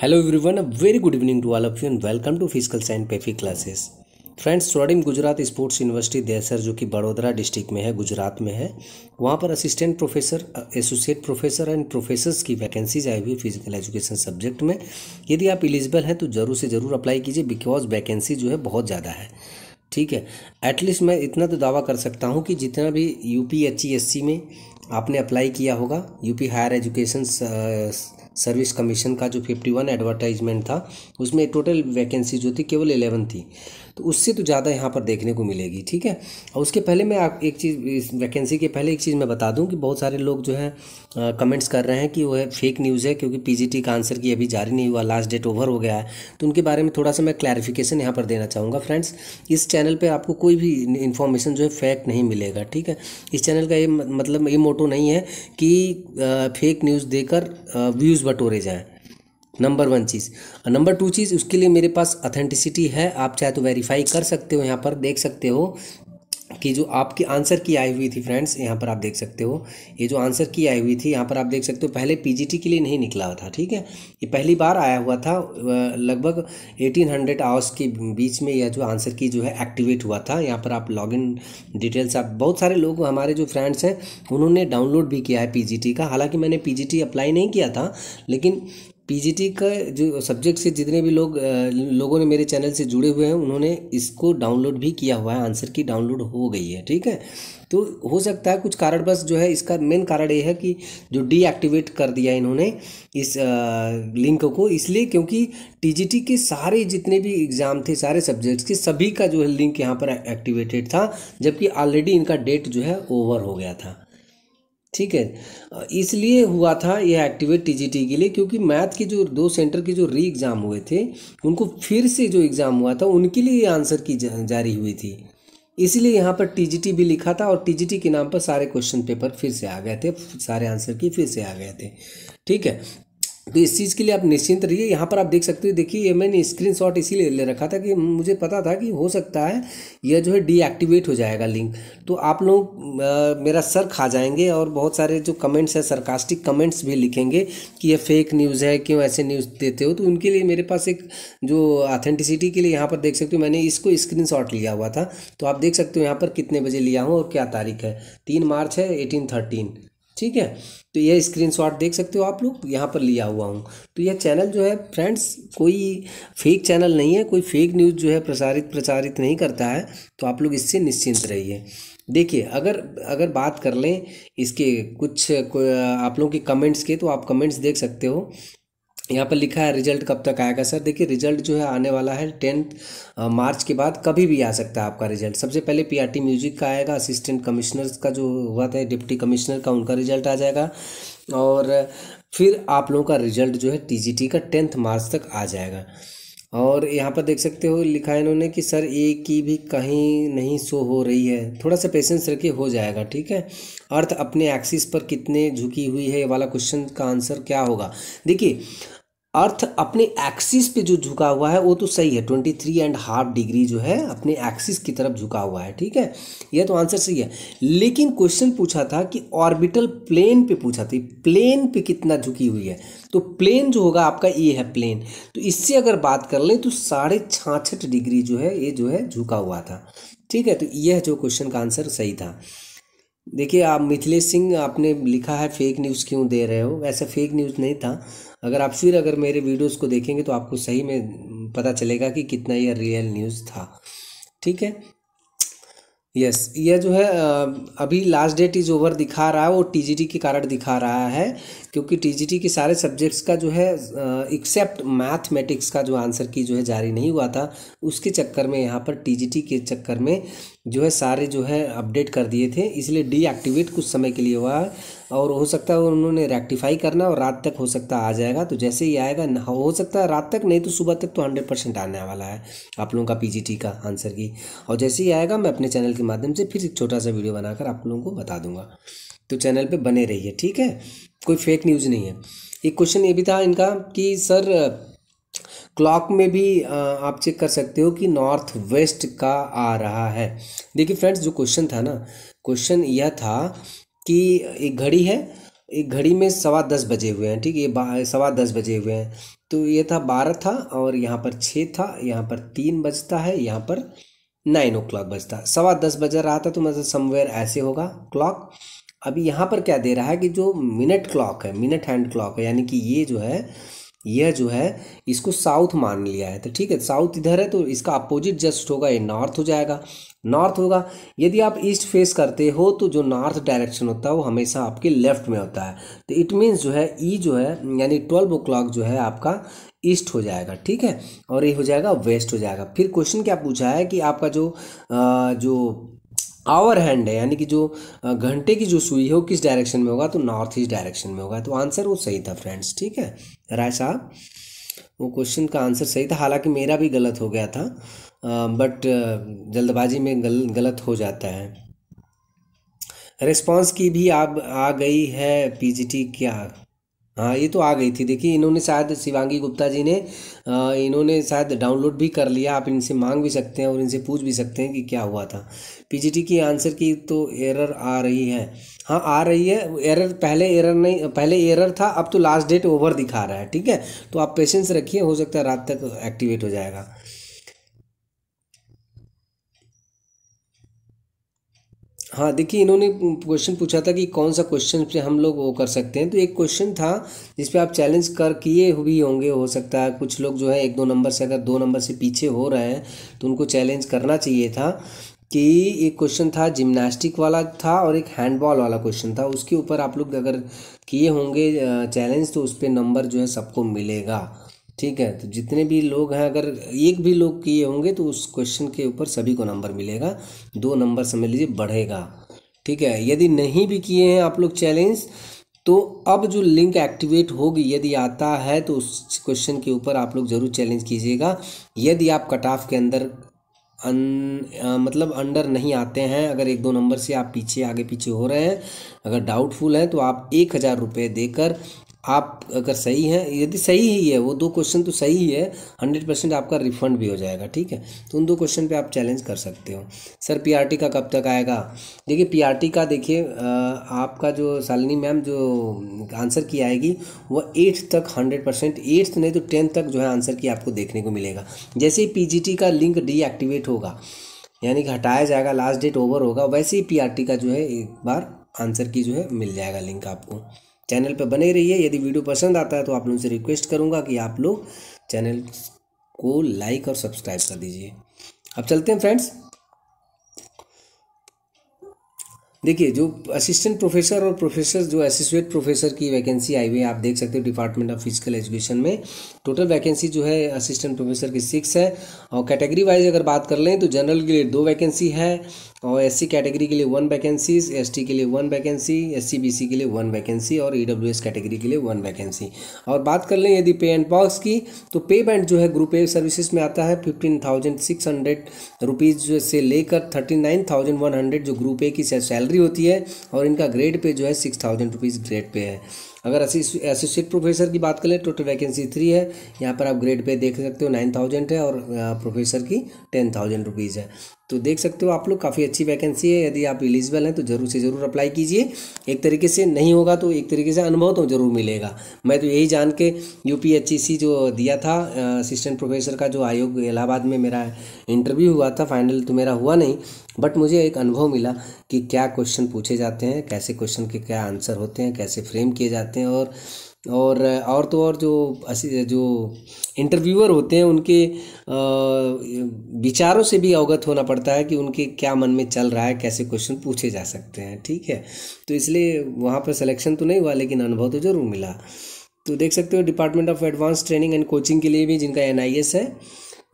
hello everyone very good evening to all of you and welcome to physical science PEFI classes friends Swarnim Gujarat sports university Desar जो कि Vadodara district में है गुजरात में है वहाँ पर assistant professor associate professor and professors की वैकेंसीज आई हुई फिजिकल एजुकेशन सब्जेक्ट में यदि आप एलिजिबल हैं तो ज़रूर से ज़रूर अप्लाई कीजिए बिकॉज वैकेंसी जो है बहुत ज़्यादा है ठीक है एटलीस्ट मैं इतना तो दावा कर सकता हूँ कि जितना भी यू पी e, e में आपने अप्लाई किया होगा UP higher education service commission का जो 51 एडवर्टाइजमेंट था उसमें टोटल वैकेंसी जो थी केवल 11 थी तो उससे तो ज़्यादा यहाँ पर देखने को मिलेगी ठीक है और उसके पहले मैं आप एक चीज़ इस वैकेंसी के पहले एक चीज़ मैं बता दूँ कि बहुत सारे लोग जो है कमेंट्स कर रहे हैं कि वो है फेक न्यूज़ है क्योंकि पीजीटी का आंसर की अभी जारी नहीं हुआ लास्ट डेट ओवर हो गया है तो उनके बारे में थोड़ा सा मैं क्लैरिफिकेशन यहाँ पर देना चाहूँगा फ्रेंड्स इस चैनल पर आपको कोई भी इन्फॉर्मेशन जो है फेक नहीं मिलेगा ठीक है इस चैनल का ये मतलब ये मोटो नहीं है कि फेक न्यूज़ देकर व्यूज़ बटोरे जाएँ नंबर वन चीज़ नंबर टू चीज़ उसके लिए मेरे पास अथेंटिसिटी है आप चाहे तो वेरीफाई कर सकते हो यहाँ पर देख सकते हो कि जो आपकी आंसर की आई हुई थी फ्रेंड्स यहाँ पर आप देख सकते हो ये जो आंसर की आई हुई थी यहाँ पर आप देख सकते हो पहले पीजीटी के लिए नहीं निकला था ठीक है ये पहली बार आया हुआ था लगभग 1800 हंड्रेड आवर्स के बीच में यह जो आंसर की जो है एक्टिवेट हुआ था यहाँ पर आप लॉगिन डिटेल्स आप बहुत सारे लोग हमारे जो फ्रेंड्स हैं उन्होंने डाउनलोड भी किया है पी का हालाँकि मैंने पी अप्लाई नहीं किया था लेकिन पीजीटी का जो सब्जेक्ट से जितने भी लोग लोगों ने मेरे चैनल से जुड़े हुए हैं उन्होंने इसको डाउनलोड भी किया हुआ है आंसर की डाउनलोड हो गई है ठीक है तो हो सकता है कुछ कारण बस जो है इसका मेन कारण ये है कि जो डीएक्टिवेट कर दिया इन्होंने इस लिंक को इसलिए क्योंकि टीजीटी के सारे जितने भी एग्ज़ाम थे सारे सब्जेक्ट्स के सभी का जो है लिंक यहाँ पर एक्टिवेटेड था जबकि ऑलरेडी इनका डेट जो है ओवर हो गया था ठीक है इसलिए हुआ था यह एक्टिवेट टीजीटी के लिए क्योंकि मैथ के जो दो सेंटर के जो री एग्ज़ाम हुए थे उनको फिर से जो एग्ज़ाम हुआ था उनके लिए आंसर की जारी हुई थी इसलिए यहाँ पर टीजीटी भी लिखा था और टीजीटी के नाम पर सारे क्वेश्चन पेपर फिर से आ गए थे सारे आंसर की फिर से आ गए थे ठीक है तो इस चीज़ के लिए आप निश्चिंत रहिए यहाँ पर आप देख सकते हो देखिए ये मैंने स्क्रीनशॉट इसीलिए ले रखा था कि मुझे पता था कि हो सकता है यह जो है डीएक्टिवेट हो जाएगा लिंक तो आप लोग मेरा सर खा जाएंगे और बहुत सारे जो कमेंट्स हैं सरकास्टिक कमेंट्स भी लिखेंगे कि यह फेक न्यूज़ है क्यों ऐसे न्यूज़ देते हो तो उनके लिए मेरे पास एक जो ऑथेंटिसिटी के लिए यहाँ पर देख सकते हो मैंने इसको स्क्रीन लिया हुआ था तो आप देख सकते हो यहाँ पर कितने बजे लिया हूँ और क्या तारीख है तीन मार्च है एटीन थर्टीन ठीक है तो यह स्क्रीनशॉट देख सकते हो आप लोग यहाँ पर लिया हुआ हूँ तो यह चैनल जो है फ्रेंड्स कोई फेक चैनल नहीं है कोई फेक न्यूज़ जो है प्रसारित प्रचारित नहीं करता है तो आप लोग इससे निश्चिंत रहिए देखिए अगर अगर बात कर लें इसके कुछ आप लोगों के कमेंट्स के तो आप कमेंट्स देख सकते हो यहाँ पर लिखा है रिजल्ट कब तक आएगा सर देखिए रिजल्ट जो है आने वाला है टेंथ मार्च के बाद कभी भी आ सकता है आपका रिजल्ट सबसे पहले पीआरटी म्यूजिक का आएगा असिस्टेंट कमिश्नर का जो हुआ था डिप्टी कमिश्नर का उनका रिजल्ट आ जाएगा और फिर आप लोगों का रिजल्ट जो है टीजीटी का टेंथ मार्च तक आ जाएगा और यहाँ पर देख सकते हो लिखा है इन्होंने कि सर ए की भी कहीं नहीं शो हो रही है थोड़ा सा पेशेंस रखिए हो जाएगा ठीक है अर्थ अपने एक्सिस पर कितने झुकी हुई है ये वाला क्वेश्चन का आंसर क्या होगा देखिए अर्थ अपने एक्सिस पे जो झुका हुआ है वो तो सही है twenty three and half degree जो है अपने एक्सिस की तरफ झुका हुआ है ठीक है यह तो आंसर सही है लेकिन क्वेश्चन पूछा था कि ऑर्बिटल प्लेन पे पूछा था प्लेन पे कितना झुकी हुई है तो प्लेन जो होगा आपका ये है प्लेन तो इससे अगर बात कर ले तो साढ़े छाछठ डिग्री जो है ये जो है झुका हुआ था ठीक है तो यह जो क्वेश्चन का आंसर सही था देखिए आप मिथिलेश सिंह आपने लिखा है फेक न्यूज़ क्यों दे रहे हो वैसे फेक न्यूज़ नहीं था अगर आप फिर अगर मेरे वीडियोस को देखेंगे तो आपको सही में पता चलेगा कि कितना यह रियल न्यूज़ था ठीक है यस यह जो है अभी लास्ट डेट इज़ ओवर दिखा रहा है वो टीजीटी के कारण दिखा रहा है क्योंकि टीजीटी के सारे सब्जेक्ट्स का जो है एक्सेप्ट मैथमेटिक्स का जो आंसर की जो है जारी नहीं हुआ था उसके चक्कर में यहाँ पर टीजीटी के चक्कर में जो है सारे जो है अपडेट कर दिए थे इसलिए डीएक्टिवेट कुछ समय के लिए हुआ है और हो सकता है उन्होंने रेक्टिफाई करना और रात तक हो सकता आ जाएगा तो जैसे ही आएगा ना हो सकता है रात तक नहीं तो सुबह तक तो हंड्रेड परसेंट आने वाला है आप लोगों का पीजीटी का आंसर की और जैसे ही आएगा मैं अपने चैनल के माध्यम से फिर एक छोटा सा वीडियो बनाकर आप लोगों को बता दूंगा तो चैनल पर बने रहिए ठीक है कोई फेक न्यूज़ नहीं है एक क्वेश्चन ये भी था इनका कि सर क्लॉक में भी आप चेक कर सकते हो कि नॉर्थ वेस्ट का आ रहा है देखिए फ्रेंड्स जो क्वेश्चन था ना क्वेश्चन यह था कि एक घड़ी है एक घड़ी में सवा दस बजे हुए हैं ठीक ये सवा दस बजे हुए हैं तो ये था बारह था और यहाँ पर छः था यहाँ पर तीन बजता है यहाँ पर नाइन ओ क्लॉक बजता सवा दस बजा रहा था तो मतलब समवेयर ऐसे होगा क्लॉक अभी यहाँ पर क्या दे रहा है कि जो मिनट क्लॉक है मिनट हैंड क्लॉक है यानी कि ये जो है यह जो है इसको साउथ मान लिया है तो ठीक है साउथ इधर है तो इसका अपोजिट जस्ट होगा ये नॉर्थ हो जाएगा नॉर्थ होगा यदि आप ईस्ट फेस करते हो तो जो नॉर्थ डायरेक्शन होता है वो हमेशा आपके लेफ्ट में होता है तो इट मीन्स जो है ई जो है यानी ट्वेल्व ओ क्लॉक जो है आपका ईस्ट हो जाएगा ठीक है और ये हो जाएगा वेस्ट हो जाएगा फिर क्वेश्चन क्या पूछा है कि आपका जो आ, जो आवर हैंड है यानी कि जो घंटे की जो सुई है वो किस डायरेक्शन में होगा तो नॉर्थ ईस्ट डायरेक्शन में होगा तो आंसर वो सही था फ्रेंड्स ठीक है राय साहब वो क्वेश्चन का आंसर सही था हालांकि मेरा भी गलत हो गया था बट जल्दबाजी में गल, गलत हो जाता है रिस्पांस की भी आप आ गई है पीजीटी क्या हाँ ये तो आ गई थी देखिए इन्होंने शायद शिवांगी गुप्ता जी ने इन्होंने शायद डाउनलोड भी कर लिया आप इनसे मांग भी सकते हैं और इनसे पूछ भी सकते हैं कि क्या हुआ था पीजीटी की आंसर की तो एरर आ रही है हाँ आ रही है एरर पहले एरर नहीं पहले एरर था अब तो लास्ट डेट ओवर दिखा रहा है ठीक है तो आप पेशेंस रखिए हो सकता है रात तक एक्टिवेट हो जाएगा हाँ देखिए इन्होंने क्वेश्चन पूछा था कि कौन सा क्वेश्चन पे हम लोग वो कर सकते हैं तो एक क्वेश्चन था जिस पे आप चैलेंज कर किए भी होंगे हो सकता है कुछ लोग जो है एक दो नंबर से अगर दो नंबर से पीछे हो रहे हैं तो उनको चैलेंज करना चाहिए था कि एक क्वेश्चन था जिम्नास्टिक वाला था और एक हैंडबॉल वाला क्वेश्चन था उसके ऊपर आप लोग अगर किए होंगे चैलेंज तो उस पर नंबर जो है सबको मिलेगा ठीक है तो जितने भी लोग हैं अगर एक भी लोग किए होंगे तो उस क्वेश्चन के ऊपर सभी को नंबर मिलेगा दो नंबर समझ लीजिए बढ़ेगा ठीक है यदि नहीं भी किए हैं आप लोग चैलेंज तो अब जो लिंक एक्टिवेट होगी यदि आता है तो उस क्वेश्चन के ऊपर आप लोग ज़रूर चैलेंज कीजिएगा यदि आप कट ऑफ के अंदर अन आ, मतलब अंडर नहीं आते हैं अगर एक दो नंबर से आप पीछे आगे पीछे हो रहे हैं अगर डाउटफुल हैं तो आप एक हज़ार रुपये देकर आप अगर सही हैं यदि सही ही है वो दो क्वेश्चन तो सही ही है हंड्रेड परसेंट आपका रिफंड भी हो जाएगा ठीक है तो उन दो क्वेश्चन पे आप चैलेंज कर सकते हो सर पीआरटी का कब तक आएगा देखिए पीआरटी का देखिए आपका जो सालनी मैम जो आंसर की आएगी वह एट्थ तक हंड्रेड परसेंट एट्थ नहीं तो टेंथ तक जो है आंसर की आपको देखने को मिलेगा जैसे ही पी का लिंक डीएक्टिवेट होगा यानी कि हटाया जाएगा लास्ट डेट ओवर होगा वैसे ही पी का जो है एक बार आंसर की जो है मिल जाएगा लिंक आपको चैनल पर बने रहिए यदि वीडियो पसंद आता है तो आप लोगों से रिक्वेस्ट करूँगा कि आप लोग चैनल को लाइक और सब्सक्राइब कर दीजिए अब चलते हैं फ्रेंड्स देखिए जो असिस्टेंट प्रोफेसर और प्रोफेसर जो एसोसिएट प्रोफेसर की वैकेंसी आई हुई है आप देख सकते हो डिपार्टमेंट ऑफ फिजिकल एजुकेशन में टोटल वैकेंसी जो है असिस्टेंट प्रोफेसर की सिक्स है और कैटेगरी वाइज अगर बात कर लें तो जनरल के लिए दो वैकेंसी है और एस कैटेगरी के लिए वन वैकेंसीज एस के लिए वन वैकेंसी एस सी के लिए वन वैकेंसी और ई e कैटेगरी के लिए वन वैकेंसी और बात कर लें यदि पे एंड बॉक्स की तो पे बैंड जो है ग्रुप ए सर्विसेज में आता है fifteen thousand six hundred rupees से लेकर thirty nine thousand one hundred जो ग्रुप ए की सैलरी होती है और इनका ग्रेड पे जो है six thousand rupees grade pay है अगर एसोसिएट प्रोफेसर की बात करें टोटल वैकेंसी थ्री है यहाँ पर आप ग्रेड पे देख सकते हो नाइन थाउजेंड है और प्रोफेसर की टेन थाउजेंड रुपीज़ है तो देख सकते हो आप लोग काफ़ी अच्छी वैकेंसी है यदि आप एलिजिबल हैं तो ज़रूर से ज़रूर अप्लाई कीजिए एक तरीके से नहीं होगा तो एक तरीके से अनुभव तो ज़रूर मिलेगा मैं तो यही जान के यू जो दिया था असिस्टेंट प्रोफेसर का जो आयोग इलाहाबाद में मेरा इंटरव्यू हुआ था फाइनल तो मेरा हुआ नहीं बट मुझे एक अनुभव मिला कि क्या क्वेश्चन पूछे जाते हैं कैसे क्वेश्चन के क्या आंसर होते हैं कैसे फ्रेम किए जाते हैं और और और तो और जो जो इंटरव्यूअर होते हैं उनके विचारों से भी अवगत होना पड़ता है कि उनके क्या मन में चल रहा है कैसे क्वेश्चन पूछे जा सकते हैं ठीक है तो इसलिए वहाँ पर सिलेक्शन तो नहीं हुआ लेकिन अनुभव तो ज़रूर मिला तो देख सकते हो department of advance training and coaching के लिए भी जिनका एन है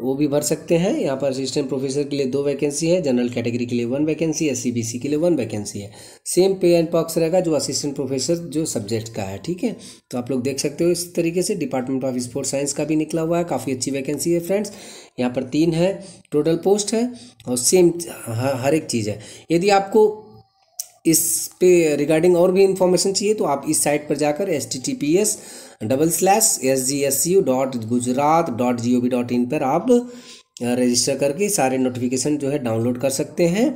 वो भी भर सकते हैं यहाँ पर असिस्टेंट प्रोफेसर के लिए दो वैकेंसी है जनरल कैटेगरी के लिए वन वैकेंसी है सी के लिए वन वैकेंसी है सेम पे एंड पॉक्स रहेगा जो असिस्टेंट प्रोफेसर जो सब्जेक्ट का है ठीक है तो आप लोग देख सकते हो इस तरीके से डिपार्टमेंट ऑफ स्पोर्ट्स साइंस का भी निकला हुआ है काफ़ी अच्छी वैकेंसी है फ्रेंड्स यहाँ पर तीन है टोटल पोस्ट है और सेम हाँ, हर एक चीज़ है यदि आपको इस पे रिगार्डिंग और भी इन्फॉर्मेशन चाहिए तो आप इस साइट पर जाकर S T T P S double slash S G S U dot Gujarat dot G O V dot in पर आप रजिस्टर करके सारे नोटिफिकेशन जो है डाउनलोड कर सकते हैं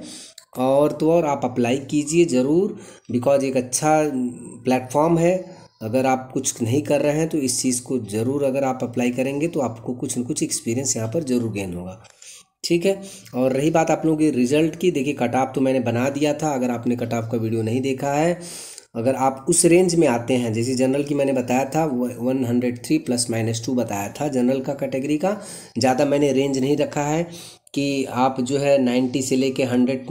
और तो और आप अप्लाई कीजिए ज़रूर बिकॉज एक अच्छा प्लेटफॉर्म है अगर आप कुछ नहीं कर रहे हैं तो इस चीज़ को ज़रूर अगर आप अप्लाई करेंगे तो आपको कुछ न कुछ एक्सपीरियंस यहाँ पर ज़रूर गेन होगा ठीक है और रही बात आप लोगों के रिजल्ट की देखिए कटाप तो मैंने बना दिया था अगर आपने कट ऑफ का वीडियो नहीं देखा है अगर आप उस रेंज में आते हैं जैसे जनरल की मैंने बताया था one hundred three plus minus two बताया था जनरल का कैटेगरी का ज़्यादा मैंने रेंज नहीं रखा है कि आप जो है नाइन्टी से लेके हंड्रेड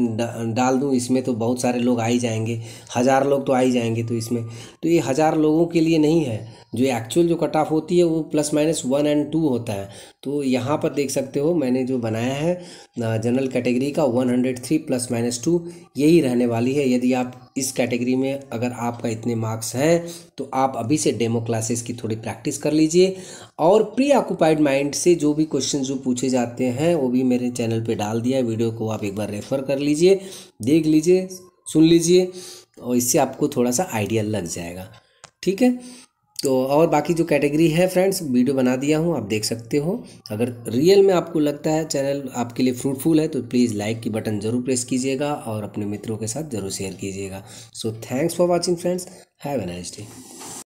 डाल दूँ इसमें तो बहुत सारे लोग आ ही जाएंगे हज़ार लोग तो आ ही जाएंगे तो इसमें तो ये हज़ार लोगों के लिए नहीं है जो एक्चुअल जो कट ऑफ होती है वो plus minus one and two होता है तो यहाँ पर देख सकते हो मैंने जो बनाया है जनरल कैटेगरी का one hundred three plus minus two यही रहने वाली है यदि आप इस कैटेगरी में अगर आपका इतने मार्क्स हैं तो आप अभी से डेमो क्लासेस की थोड़ी प्रैक्टिस कर लीजिए और प्री ऑक्यूपाइड माइंड से जो भी क्वेश्चन जो पूछे जाते हैं वो भी मेरे चैनल पर डाल दिया है वीडियो को आप एक बार रेफ़र कर लीजिए देख लीजिए सुन लीजिए और इससे आपको थोड़ा सा आइडिया लग जाएगा ठीक है तो और बाकी जो कैटेगरी है फ्रेंड्स वीडियो बना दिया हूँ आप देख सकते हो अगर रियल में आपको लगता है चैनल आपके लिए फ्रूटफुल है तो प्लीज़ लाइक की बटन ज़रूर प्रेस कीजिएगा और अपने मित्रों के साथ ज़रूर शेयर कीजिएगा so thanks for watching friends have a nice day